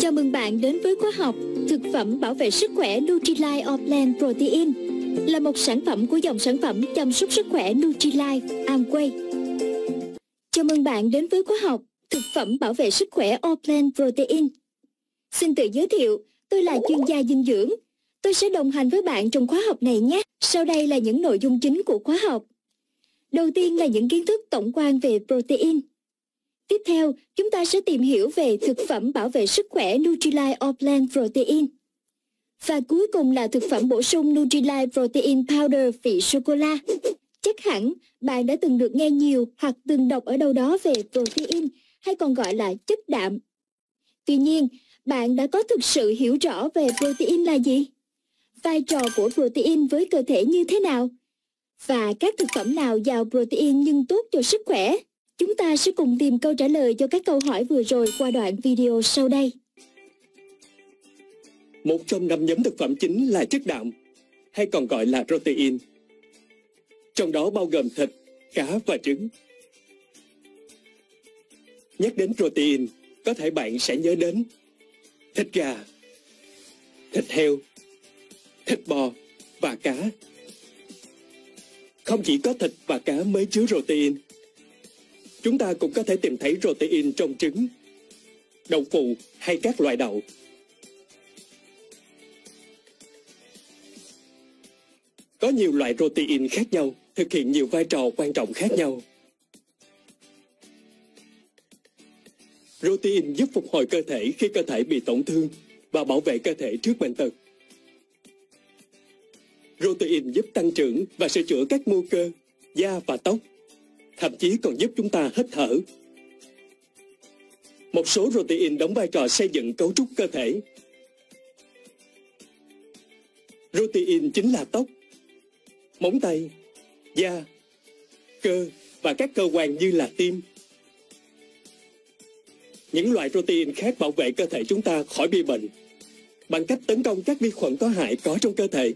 Chào mừng bạn đến với khóa học Thực phẩm bảo vệ sức khỏe Nutrilite Opland Protein là một sản phẩm của dòng sản phẩm chăm sóc sức khỏe Nutrilite Amway. Chào mừng bạn đến với khóa học Thực phẩm bảo vệ sức khỏe Opland Protein. Xin tự giới thiệu, tôi là chuyên gia dinh dưỡng. Tôi sẽ đồng hành với bạn trong khóa học này nhé. Sau đây là những nội dung chính của khóa học. Đầu tiên là những kiến thức tổng quan về protein. Tiếp theo, chúng ta sẽ tìm hiểu về thực phẩm bảo vệ sức khỏe Nutrilite all Protein. Và cuối cùng là thực phẩm bổ sung Nutrilite Protein Powder vị sô-cô-la. Chắc hẳn bạn đã từng được nghe nhiều hoặc từng đọc ở đâu đó về protein hay còn gọi là chất đạm. Tuy nhiên, bạn đã có thực sự hiểu rõ về protein là gì? Vai trò của protein với cơ thể như thế nào? Và các thực phẩm nào giàu protein nhưng tốt cho sức khỏe? Chúng ta sẽ cùng tìm câu trả lời cho các câu hỏi vừa rồi qua đoạn video sau đây. Một trong năm nhóm thực phẩm chính là chất đạm, hay còn gọi là protein. Trong đó bao gồm thịt, cá và trứng. Nhắc đến protein, có thể bạn sẽ nhớ đến thịt gà, thịt heo, thịt bò và cá. Không chỉ có thịt và cá mới chứa protein, chúng ta cũng có thể tìm thấy protein trong trứng, đậu phụ hay các loại đậu. Có nhiều loại protein khác nhau, thực hiện nhiều vai trò quan trọng khác nhau. Protein giúp phục hồi cơ thể khi cơ thể bị tổn thương và bảo vệ cơ thể trước bệnh tật. Protein giúp tăng trưởng và sửa chữa các mô cơ, da và tóc thậm chí còn giúp chúng ta hít thở. Một số protein đóng vai trò xây dựng cấu trúc cơ thể. Protein chính là tóc, móng tay, da, cơ và các cơ quan như là tim. Những loại protein khác bảo vệ cơ thể chúng ta khỏi bị bệnh bằng cách tấn công các vi khuẩn có hại có trong cơ thể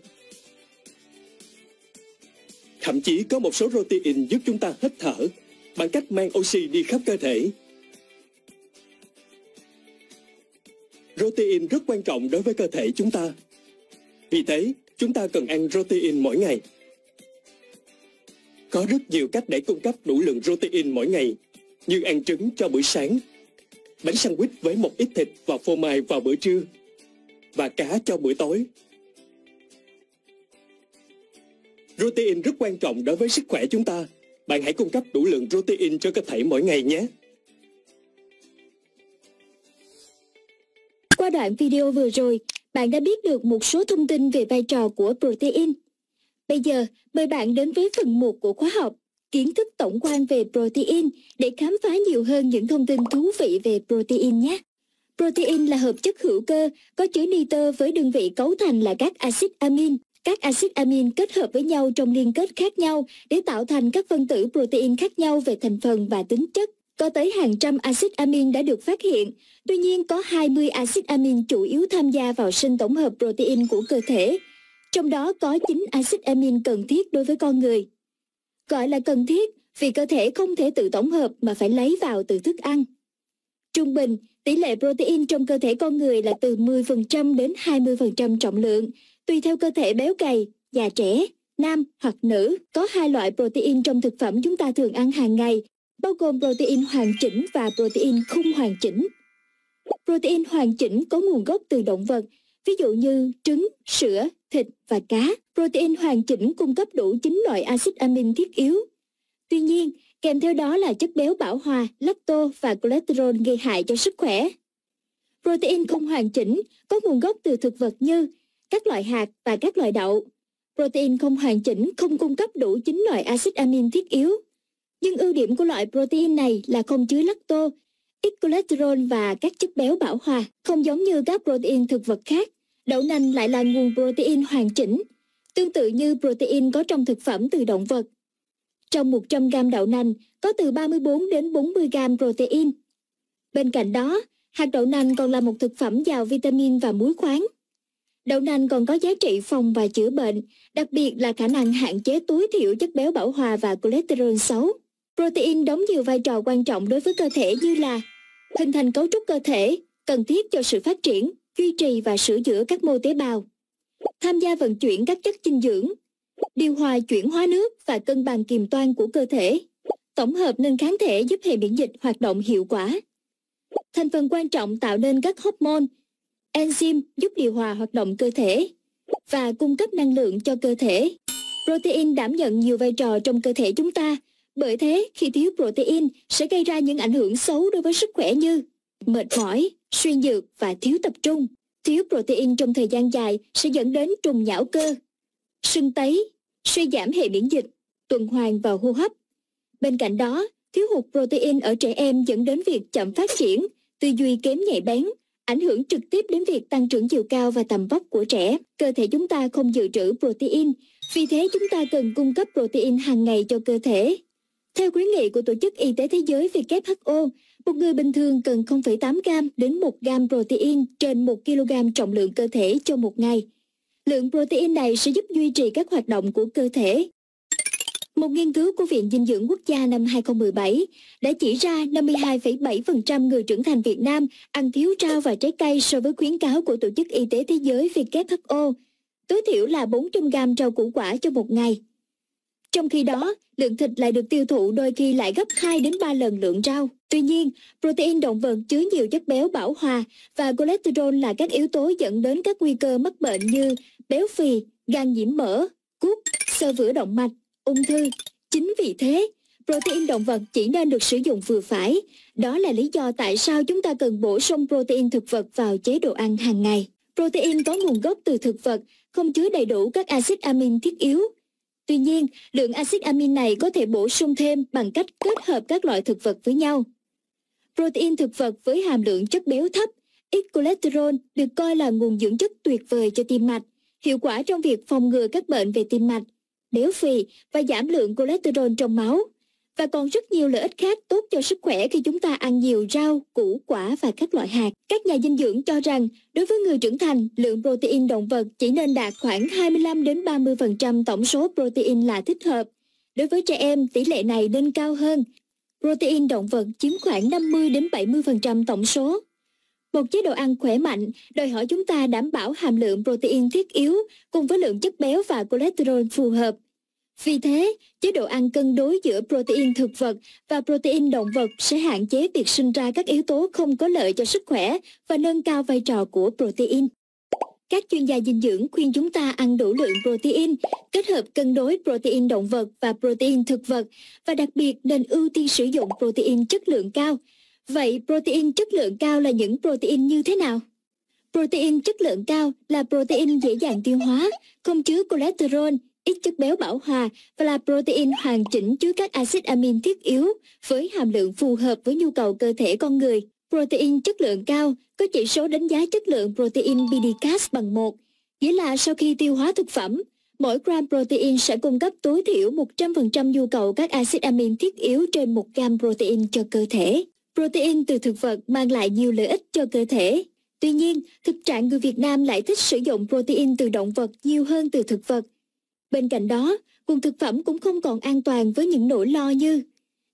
Thậm chí có một số protein giúp chúng ta hít thở bằng cách mang oxy đi khắp cơ thể. Protein rất quan trọng đối với cơ thể chúng ta. Vì thế, chúng ta cần ăn protein mỗi ngày. Có rất nhiều cách để cung cấp đủ lượng protein mỗi ngày, như ăn trứng cho buổi sáng, bánh sandwich với một ít thịt và phô mai vào bữa trưa, và cá cho buổi tối Protein rất quan trọng đối với sức khỏe chúng ta. Bạn hãy cung cấp đủ lượng protein cho cơ thể mỗi ngày nhé. Qua đoạn video vừa rồi, bạn đã biết được một số thông tin về vai trò của protein. Bây giờ, mời bạn đến với phần 1 của khóa học Kiến thức tổng quan về protein để khám phá nhiều hơn những thông tin thú vị về protein nhé. Protein là hợp chất hữu cơ có chứa nitơ với đơn vị cấu thành là các axit amin. Các axit amin kết hợp với nhau trong liên kết khác nhau để tạo thành các phân tử protein khác nhau về thành phần và tính chất. Có tới hàng trăm axit amin đã được phát hiện. Tuy nhiên có 20 axit amin chủ yếu tham gia vào sinh tổng hợp protein của cơ thể. Trong đó có 9 axit amin cần thiết đối với con người. Gọi là cần thiết vì cơ thể không thể tự tổng hợp mà phải lấy vào từ thức ăn. Trung bình, tỷ lệ protein trong cơ thể con người là từ 10% đến 20% trọng lượng, Tùy theo cơ thể béo cày, già trẻ, nam hoặc nữ, có hai loại protein trong thực phẩm chúng ta thường ăn hàng ngày, bao gồm protein hoàn chỉnh và protein không hoàn chỉnh. Protein hoàn chỉnh có nguồn gốc từ động vật, ví dụ như trứng, sữa, thịt và cá. Protein hoàn chỉnh cung cấp đủ 9 loại axit amin thiết yếu. Tuy nhiên, kèm theo đó là chất béo bão hòa, lacto và cholesterol gây hại cho sức khỏe. Protein không hoàn chỉnh có nguồn gốc từ thực vật như các loại hạt và các loại đậu. Protein không hoàn chỉnh không cung cấp đủ 9 loại axit amin thiết yếu. Nhưng ưu điểm của loại protein này là không chứa lacto, ít cholesterol và các chất béo bão hòa, không giống như các protein thực vật khác. Đậu nành lại là nguồn protein hoàn chỉnh, tương tự như protein có trong thực phẩm từ động vật. Trong 100 gram đậu nành có từ 34 đến 40 gram protein. Bên cạnh đó, hạt đậu nành còn là một thực phẩm giàu vitamin và muối khoáng. Đậu nành còn có giá trị phòng và chữa bệnh, đặc biệt là khả năng hạn chế tối thiểu chất béo bão hòa và cholesterol xấu. Protein đóng nhiều vai trò quan trọng đối với cơ thể như là hình thành cấu trúc cơ thể, cần thiết cho sự phát triển, duy trì và sửa chữa các mô tế bào, tham gia vận chuyển các chất dinh dưỡng, điều hòa chuyển hóa nước và cân bằng kiềm toan của cơ thể, tổng hợp nên kháng thể giúp hệ miễn dịch hoạt động hiệu quả. Thành phần quan trọng tạo nên các hormone Enzyme giúp điều hòa hoạt động cơ thể và cung cấp năng lượng cho cơ thể. Protein đảm nhận nhiều vai trò trong cơ thể chúng ta, bởi thế khi thiếu protein sẽ gây ra những ảnh hưởng xấu đối với sức khỏe như mệt mỏi, suy nhược và thiếu tập trung. Thiếu protein trong thời gian dài sẽ dẫn đến trùng nhão cơ, sưng tấy, suy giảm hệ miễn dịch, tuần hoàn và hô hấp. Bên cạnh đó, thiếu hụt protein ở trẻ em dẫn đến việc chậm phát triển, tư duy kém nhạy bén, ảnh hưởng trực tiếp đến việc tăng trưởng chiều cao và tầm vóc của trẻ. Cơ thể chúng ta không dự trữ protein, vì thế chúng ta cần cung cấp protein hàng ngày cho cơ thể. Theo khuyến nghị của Tổ chức Y tế Thế giới WHO, một người bình thường cần 0,8 gram đến 1 gram protein trên 1 kg trọng lượng cơ thể cho một ngày. Lượng protein này sẽ giúp duy trì các hoạt động của cơ thể, một nghiên cứu của Viện Dinh dưỡng Quốc gia năm 2017 đã chỉ ra 52,7% người trưởng thành Việt Nam ăn thiếu rau và trái cây so với khuyến cáo của Tổ chức Y tế Thế giới WHO, tối thiểu là 400 gram rau củ quả cho một ngày. Trong khi đó, lượng thịt lại được tiêu thụ đôi khi lại gấp 2 đến 3 lần lượng rau. Tuy nhiên, protein động vật chứa nhiều chất béo bão hòa và cholesterol là các yếu tố dẫn đến các nguy cơ mắc bệnh như béo phì, gan nhiễm mỡ, cuốc, sơ vữa động mạch, ung thư. Chính vì thế, protein động vật chỉ nên được sử dụng vừa phải. Đó là lý do tại sao chúng ta cần bổ sung protein thực vật vào chế độ ăn hàng ngày. Protein có nguồn gốc từ thực vật, không chứa đầy đủ các axit amin thiết yếu. Tuy nhiên, lượng axit amin này có thể bổ sung thêm bằng cách kết hợp các loại thực vật với nhau. Protein thực vật với hàm lượng chất béo thấp, ít cholesterol được coi là nguồn dưỡng chất tuyệt vời cho tim mạch, hiệu quả trong việc phòng ngừa các bệnh về tim mạch béo phì và giảm lượng cholesterol trong máu và còn rất nhiều lợi ích khác tốt cho sức khỏe khi chúng ta ăn nhiều rau, củ quả và các loại hạt. Các nhà dinh dưỡng cho rằng, đối với người trưởng thành, lượng protein động vật chỉ nên đạt khoảng 25 đến 30% tổng số protein là thích hợp. Đối với trẻ em, tỷ lệ này nên cao hơn. Protein động vật chiếm khoảng 50 đến 70% tổng số. Một chế độ ăn khỏe mạnh đòi hỏi chúng ta đảm bảo hàm lượng protein thiết yếu cùng với lượng chất béo và cholesterol phù hợp. Vì thế, chế độ ăn cân đối giữa protein thực vật và protein động vật sẽ hạn chế việc sinh ra các yếu tố không có lợi cho sức khỏe và nâng cao vai trò của protein. Các chuyên gia dinh dưỡng khuyên chúng ta ăn đủ lượng protein, kết hợp cân đối protein động vật và protein thực vật và đặc biệt nên ưu tiên sử dụng protein chất lượng cao – Vậy protein chất lượng cao là những protein như thế nào? Protein chất lượng cao là protein dễ dàng tiêu hóa, không chứa cholesterol, ít chất béo bão hòa và là protein hoàn chỉnh chứa các axit amin thiết yếu với hàm lượng phù hợp với nhu cầu cơ thể con người. Protein chất lượng cao có chỉ số đánh giá chất lượng protein BDCAS bằng 1, nghĩa là sau khi tiêu hóa thực phẩm, mỗi gram protein sẽ cung cấp tối thiểu 100% nhu cầu các axit amin thiết yếu trên 1 gram protein cho cơ thể. Protein từ thực vật mang lại nhiều lợi ích cho cơ thể. Tuy nhiên, thực trạng người Việt Nam lại thích sử dụng protein từ động vật nhiều hơn từ thực vật. Bên cạnh đó, nguồn thực phẩm cũng không còn an toàn với những nỗi lo như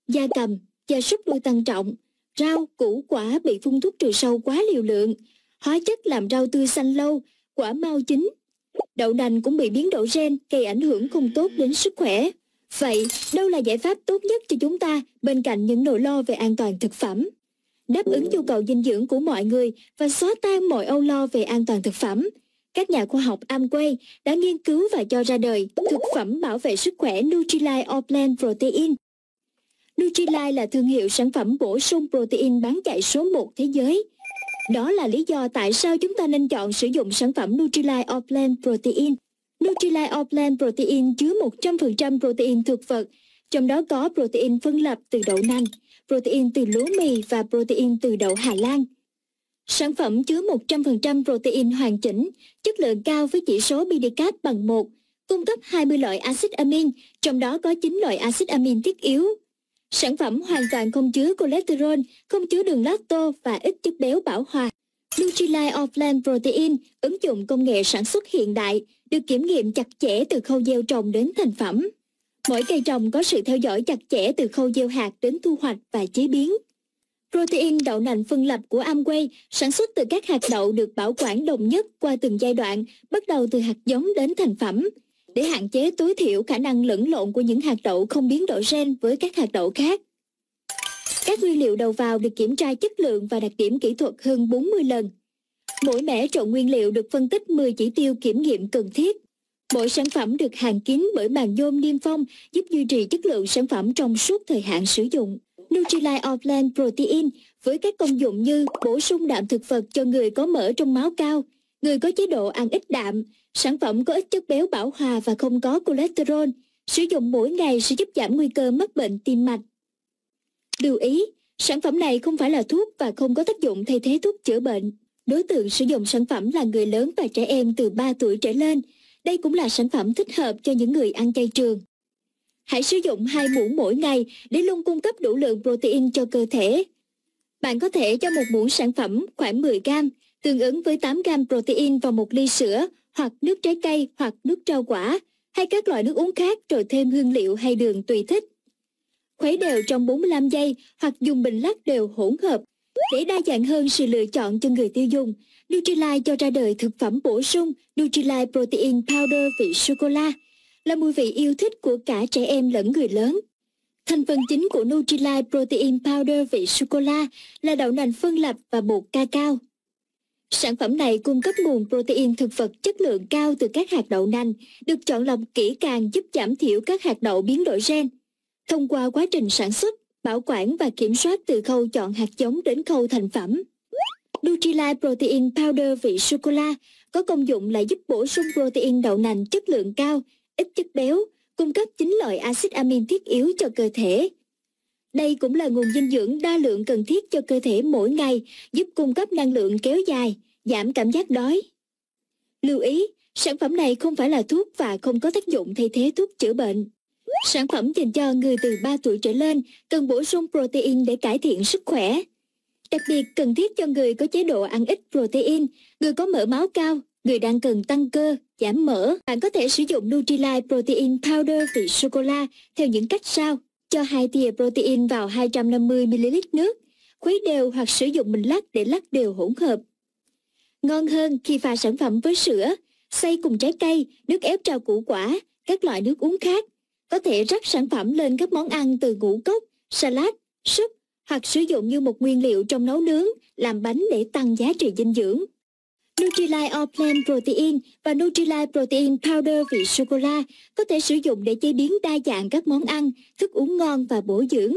da cầm, da súc nuôi tăng trọng, rau, củ quả bị phun thuốc trừ sâu quá liều lượng, hóa chất làm rau tươi xanh lâu, quả mau chín. Đậu nành cũng bị biến đổi gen gây ảnh hưởng không tốt đến sức khỏe. Vậy, đâu là giải pháp tốt nhất cho chúng ta bên cạnh những nỗi lo về an toàn thực phẩm? Đáp ứng nhu cầu dinh dưỡng của mọi người và xóa tan mọi âu lo về an toàn thực phẩm. Các nhà khoa học Amway đã nghiên cứu và cho ra đời thực phẩm bảo vệ sức khỏe Nutrilite All-Plant Protein. Nutrilite là thương hiệu sản phẩm bổ sung protein bán chạy số 1 thế giới. Đó là lý do tại sao chúng ta nên chọn sử dụng sản phẩm Nutrilite all Protein – Nutrilite all Protein chứa 100% protein thực vật, trong đó có protein phân lập từ đậu nành, protein từ lúa mì và protein từ đậu Hà Lan. Sản phẩm chứa 100% protein hoàn chỉnh, chất lượng cao với chỉ số BDCAP bằng 1, cung cấp 20 loại axit amin, trong đó có 9 loại axit amin thiết yếu. Sản phẩm hoàn toàn không chứa cholesterol, không chứa đường lacto và ít chất béo bão hòa. Nutrilite Offland Protein, ứng dụng công nghệ sản xuất hiện đại, được kiểm nghiệm chặt chẽ từ khâu gieo trồng đến thành phẩm. Mỗi cây trồng có sự theo dõi chặt chẽ từ khâu gieo hạt đến thu hoạch và chế biến. Protein đậu nành phân lập của Amway sản xuất từ các hạt đậu được bảo quản đồng nhất qua từng giai đoạn, bắt đầu từ hạt giống đến thành phẩm, để hạn chế tối thiểu khả năng lẫn lộn của những hạt đậu không biến đổi gen với các hạt đậu khác. Các nguyên liệu đầu vào được kiểm tra chất lượng và đặc điểm kỹ thuật hơn 40 lần. Mỗi mẻ trộn nguyên liệu được phân tích 10 chỉ tiêu kiểm nghiệm cần thiết. Mỗi sản phẩm được hàn kín bởi màng nhôm niêm phong giúp duy trì chất lượng sản phẩm trong suốt thời hạn sử dụng. Nutrilite Orplan Protein với các công dụng như bổ sung đạm thực vật cho người có mỡ trong máu cao, người có chế độ ăn ít đạm, sản phẩm có ít chất béo bão hòa và không có cholesterol. Sử dụng mỗi ngày sẽ giúp giảm nguy cơ mắc bệnh tim mạch. Lưu ý, sản phẩm này không phải là thuốc và không có tác dụng thay thế thuốc chữa bệnh. Đối tượng sử dụng sản phẩm là người lớn và trẻ em từ 3 tuổi trở lên. Đây cũng là sản phẩm thích hợp cho những người ăn chay trường. Hãy sử dụng hai muỗng mỗi ngày để luôn cung cấp đủ lượng protein cho cơ thể. Bạn có thể cho một muỗng sản phẩm khoảng 10 gram, tương ứng với 8 gram protein vào một ly sữa hoặc nước trái cây hoặc nước rau quả hay các loại nước uống khác rồi thêm hương liệu hay đường tùy thích khuấy đều trong 45 giây hoặc dùng bình lắc đều hỗn hợp. Để đa dạng hơn sự lựa chọn cho người tiêu dùng, Nutrilite cho ra đời thực phẩm bổ sung Nutrilite Protein Powder vị sô-cô-la, là mùi vị yêu thích của cả trẻ em lẫn người lớn. Thành phần chính của Nutrilite Protein Powder vị sô-cô-la là đậu nành phân lập và bột ca cao. Sản phẩm này cung cấp nguồn protein thực vật chất lượng cao từ các hạt đậu nành, được chọn lọc kỹ càng giúp giảm thiểu các hạt đậu biến đổi gen, thông qua quá trình sản xuất, bảo quản và kiểm soát từ khâu chọn hạt giống đến khâu thành phẩm. Nutrilite Protein Powder vị sô-cô-la có công dụng là giúp bổ sung protein đậu nành chất lượng cao, ít chất béo, cung cấp chính loại axit amin thiết yếu cho cơ thể. Đây cũng là nguồn dinh dưỡng đa lượng cần thiết cho cơ thể mỗi ngày, giúp cung cấp năng lượng kéo dài, giảm cảm giác đói. Lưu ý, sản phẩm này không phải là thuốc và không có tác dụng thay thế thuốc chữa bệnh. Sản phẩm dành cho người từ 3 tuổi trở lên cần bổ sung protein để cải thiện sức khỏe. Đặc biệt cần thiết cho người có chế độ ăn ít protein, người có mỡ máu cao, người đang cần tăng cơ, giảm mỡ. Bạn có thể sử dụng Nutrilite Protein Powder vị sô-cô-la theo những cách sau. Cho hai thìa protein vào 250ml nước, khuấy đều hoặc sử dụng mình lắc để lắc đều hỗn hợp. Ngon hơn khi pha sản phẩm với sữa, xay cùng trái cây, nước ép trà củ quả, các loại nước uống khác có thể rắc sản phẩm lên các món ăn từ ngũ cốc, salad, súp hoặc sử dụng như một nguyên liệu trong nấu nướng, làm bánh để tăng giá trị dinh dưỡng. Nutrilite All Plant Protein và Nutrilite Protein Powder vị sô-cô-la có thể sử dụng để chế biến đa dạng các món ăn, thức uống ngon và bổ dưỡng.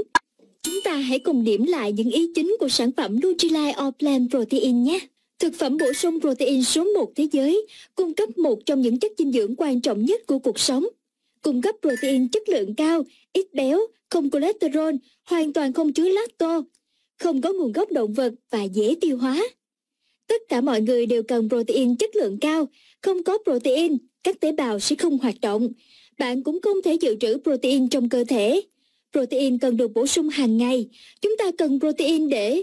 Chúng ta hãy cùng điểm lại những ý chính của sản phẩm Nutrilite All Plant Protein nhé. Thực phẩm bổ sung protein số 1 thế giới, cung cấp một trong những chất dinh dưỡng quan trọng nhất của cuộc sống – cung cấp protein chất lượng cao, ít béo, không cholesterol, hoàn toàn không chứa lacto, không có nguồn gốc động vật và dễ tiêu hóa. Tất cả mọi người đều cần protein chất lượng cao, không có protein, các tế bào sẽ không hoạt động. Bạn cũng không thể dự trữ protein trong cơ thể. Protein cần được bổ sung hàng ngày. Chúng ta cần protein để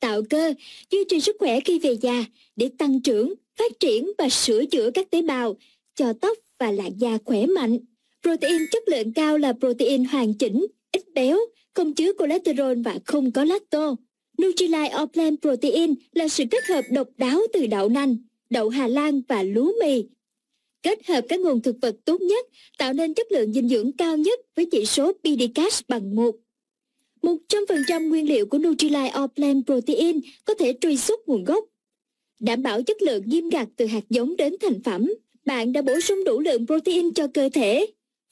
tạo cơ, duy trì sức khỏe khi về già, để tăng trưởng, phát triển và sửa chữa các tế bào, cho tóc và làn da khỏe mạnh. Protein chất lượng cao là protein hoàn chỉnh, ít béo, không chứa cholesterol và không có lacto. Nutrilite Oplan Protein là sự kết hợp độc đáo từ đậu nành, đậu Hà Lan và lúa mì. Kết hợp các nguồn thực vật tốt nhất, tạo nên chất lượng dinh dưỡng cao nhất với chỉ số PDCAS bằng 1. 100% nguyên liệu của Nutrilite Oplan Protein có thể truy xuất nguồn gốc. Đảm bảo chất lượng nghiêm ngặt từ hạt giống đến thành phẩm, bạn đã bổ sung đủ lượng protein cho cơ thể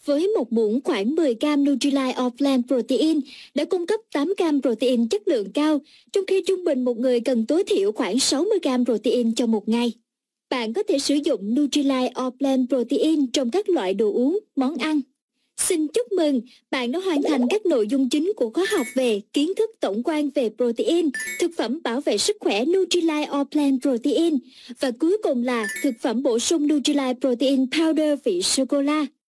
với một muỗng khoảng 10 gram Nutrilite of Plant Protein đã cung cấp 8 gram protein chất lượng cao, trong khi trung bình một người cần tối thiểu khoảng 60 gram protein cho một ngày. Bạn có thể sử dụng Nutrilite of Plant Protein trong các loại đồ uống, món ăn. Xin chúc mừng, bạn đã hoàn thành các nội dung chính của khóa học về kiến thức tổng quan về protein, thực phẩm bảo vệ sức khỏe Nutrilite All Plant Protein và cuối cùng là thực phẩm bổ sung Nutrilite Protein Powder vị sô-cô-la.